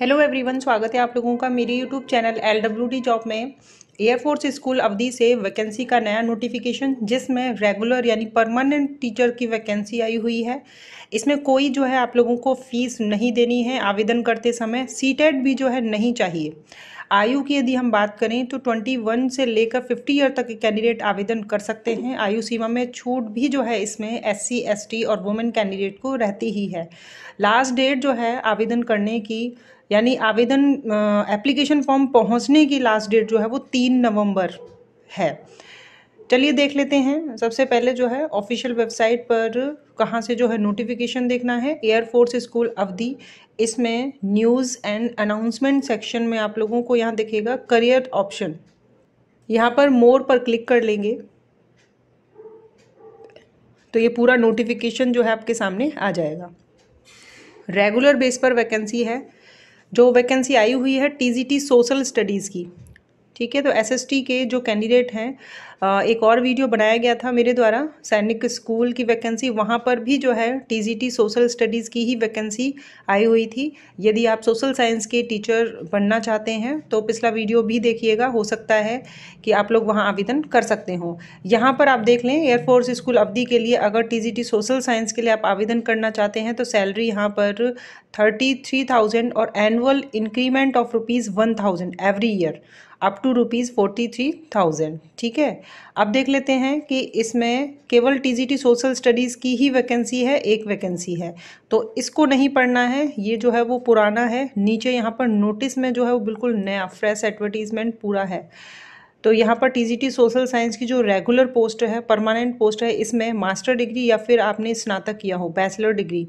hello everyone स्वागत है आप लोगों का मेरे YouTube channel L W D job में एयरफोर्स स्कूल अवधि से वैकेंसी का नया नोटिफिकेशन जिसमें रेगुलर यानी परमानेंट टीचर की वैकेंसी आई हुई है इसमें कोई जो है आप लोगों को फीस नहीं देनी है आवेदन करते समय सी भी जो है नहीं चाहिए आयु की यदि हम बात करें तो 21 से लेकर 50 ईयर तक के कैंडिडेट आवेदन कर सकते हैं आयु सीमा में छूट भी जो है इसमें एस सी एस और वुमेन कैंडिडेट को रहती ही है लास्ट डेट जो है आवेदन करने की यानी आवेदन एप्लीकेशन फॉर्म पहुंचने की लास्ट डेट जो है वो तीन नवंबर है चलिए देख लेते हैं सबसे पहले जो है ऑफिशियल वेबसाइट पर कहाँ से जो है नोटिफिकेशन देखना है एयरफोर्स स्कूल अवधि इसमें न्यूज़ एंड अनाउंसमेंट सेक्शन में आप लोगों को यहाँ दिखेगा करियर ऑप्शन यहाँ पर मोर पर क्लिक कर लेंगे तो ये पूरा नोटिफिकेशन जो है आपके सामने आ जाएगा रेगुलर बेस पर वैकेंसी है जो वैकेंसी आई हुई है टी सोशल स्टडीज़ की ठीक है तो एसएसटी के जो कैंडिडेट हैं एक और वीडियो बनाया गया था मेरे द्वारा सैनिक स्कूल की वैकेंसी वहाँ पर भी जो है टीजीटी सोशल स्टडीज़ की ही वैकेंसी आई हुई थी यदि आप सोशल साइंस के टीचर बनना चाहते हैं तो पिछला वीडियो भी देखिएगा हो सकता है कि आप लोग वहाँ आवेदन कर सकते हो यहाँ पर आप देख लें एयरफोर्स स्कूल अवधि के लिए अगर टी सोशल साइंस के लिए आप आवेदन करना चाहते हैं तो सैलरी यहाँ पर थर्टी थ्री थाउजेंड और annual increment of rupees one thousand every year up to rupees forty three thousand ठीक है अब देख लेते हैं कि इसमें केवल टीजीटी सोशल स्टडीज़ की ही वैकेंसी है एक वैकेंसी है तो इसको नहीं पढ़ना है ये जो है वो पुराना है नीचे यहाँ पर नोटिस में जो है वो बिल्कुल नया फ्रेश एडवर्टीज़मेंट पूरा है तो यहाँ पर टीजीटी सोशल साइंस की जो रेगुलर पोस्ट है परमानेंट पोस्ट है इसमें मास्टर डिग्री या फिर आपने स्नातक किया हो बैचलर डिग्री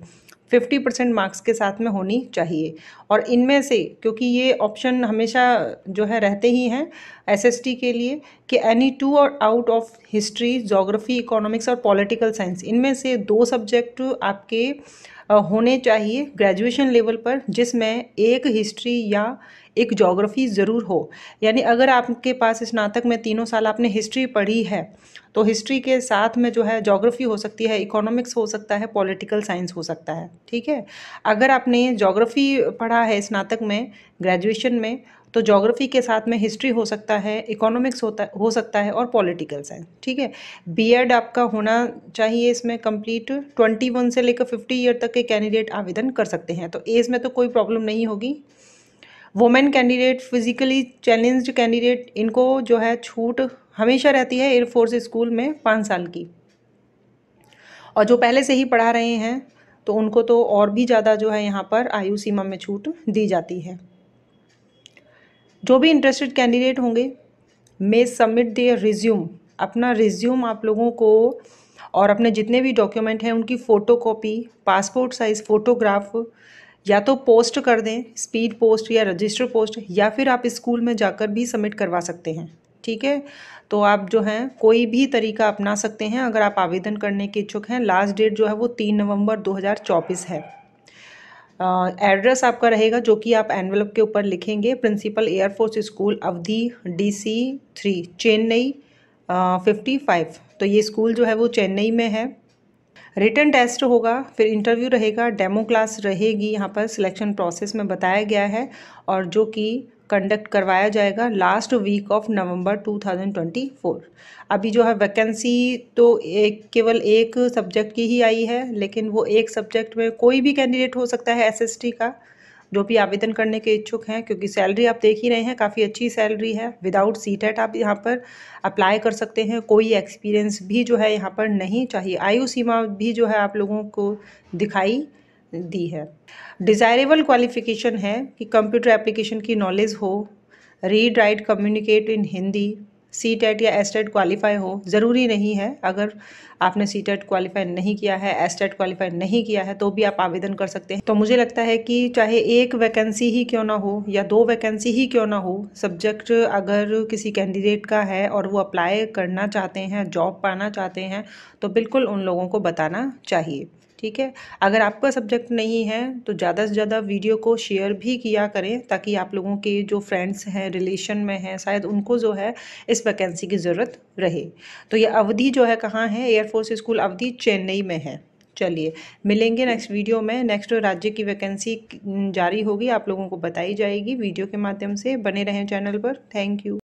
50 परसेंट मार्क्स के साथ में होनी चाहिए और इनमें से क्योंकि ये ऑप्शन हमेशा जो है रहते ही हैं एसएसटी के लिए कि एनी टू और out of history geography economics और पॉलिटिकल साइंस इनमें से दो सब्जेक्ट आपके होने चाहिए ग्रेजुएशन लेवल पर जिसमें एक हिस्ट्री या एक जोग्राफ़ी ज़रूर हो यानी अगर आपके पास स्नातक में तीनों साल आपने हिस्ट्री पढ़ी है तो हिस्ट्री के साथ में जो है जोग्राफ़ी हो सकती है इकोनॉमिक्स हो सकता है पॉलिटिकल साइंस हो सकता है ठीक है अगर आपने जोग्राफ़ी पढ़ा है स्नातक में ग्रेजुएशन में तो जोग्राफ़ी के साथ में हिस्ट्री हो सकता है इकोनॉमिक्स होता हो सकता है और पॉलिटिकल साइंस ठीक है बीएड आपका होना चाहिए इसमें कंप्लीट ट्वेंटी वन से लेकर फिफ्टी ईयर तक के कैंडिडेट आवेदन कर सकते हैं तो एज में तो कोई प्रॉब्लम नहीं होगी women candidate physically challenged candidate इनको जो है छूट हमेशा रहती है एयरफोर्स स्कूल में पाँच साल की और जो पहले से ही पढ़ा रहे हैं तो उनको तो और भी ज़्यादा जो है यहाँ पर आयु सीमा में छूट दी जाती है जो भी इंटरेस्टेड कैंडिडेट होंगे मे सबमिट दे रिज्यूम अपना रिज्यूम आप लोगों को और अपने जितने भी डॉक्यूमेंट हैं उनकी photo copy passport size photograph या तो पोस्ट कर दें स्पीड पोस्ट या रजिस्टर पोस्ट या फिर आप स्कूल में जाकर भी सबमिट करवा सकते हैं ठीक है तो आप जो हैं कोई भी तरीका अपना सकते हैं अगर आप आवेदन करने के इच्छुक हैं लास्ट डेट जो है वो तीन नवंबर 2024 है एड्रेस आपका रहेगा जो कि आप एनवेलप के ऊपर लिखेंगे principal air force school Avadi DC three Chennai fifty five तो ये स्कूल जो है वो चेन्नई में है रिटर्न टेस्ट होगा फिर इंटरव्यू रहेगा डेमो क्लास रहेगी यहाँ पर सिलेक्शन प्रोसेस में बताया गया है और जो कि कंडक्ट करवाया जाएगा लास्ट वीक ऑफ नवंबर 2024 अभी जो है वैकेंसी तो एक केवल एक सब्जेक्ट की ही आई है लेकिन वो एक सब्जेक्ट में कोई भी कैंडिडेट हो सकता है एसएसटी का जो भी आवेदन करने के इच्छुक हैं क्योंकि सैलरी आप देख ही रहे हैं काफ़ी अच्छी सैलरी है विदाउट सीट एट आप यहाँ पर अप्लाई कर सकते हैं कोई एक्सपीरियंस भी जो है यहाँ पर नहीं चाहिए आयु सीमा भी जो है आप लोगों को दिखाई दी है डिज़ायरेबल क्वालिफिकेशन है कि कंप्यूटर एप्लीकेशन की नॉलेज हो read write communicate in Hindi CTET e या एस टेट क्वालिफाई हो ज़रूरी नहीं है अगर आपने सी टेट क्वालिफाई नहीं किया है एस टेट क्वालिफाई नहीं किया है तो भी आप आवेदन कर सकते हैं तो मुझे लगता है कि चाहे एक वैकेंसी ही क्यों ना हो या दो वैकेंसी ही क्यों ना हो सब्जेक्ट अगर किसी कैंडिडेट का है और वो अप्लाई करना चाहते हैं जॉब पाना चाहते हैं तो बिल्कुल उन लोगों को बताना चाहिए ठीक है अगर आपका सब्जेक्ट नहीं है तो ज़्यादा से ज़्यादा वीडियो को शेयर भी किया करें ताकि आप लोगों के जो फ्रेंड्स हैं रिलेशन में हैं शायद उनको जो है इस वैकेंसी की ज़रूरत रहे तो ये अवधि जो है कहाँ है एयरफोर्स स्कूल अवधि चेन्नई में है चलिए मिलेंगे नेक्स्ट वीडियो में नेक्स्ट राज्य की वैकेंसी जारी होगी आप लोगों को बताई जाएगी वीडियो के माध्यम से बने रहें चैनल पर थैंक यू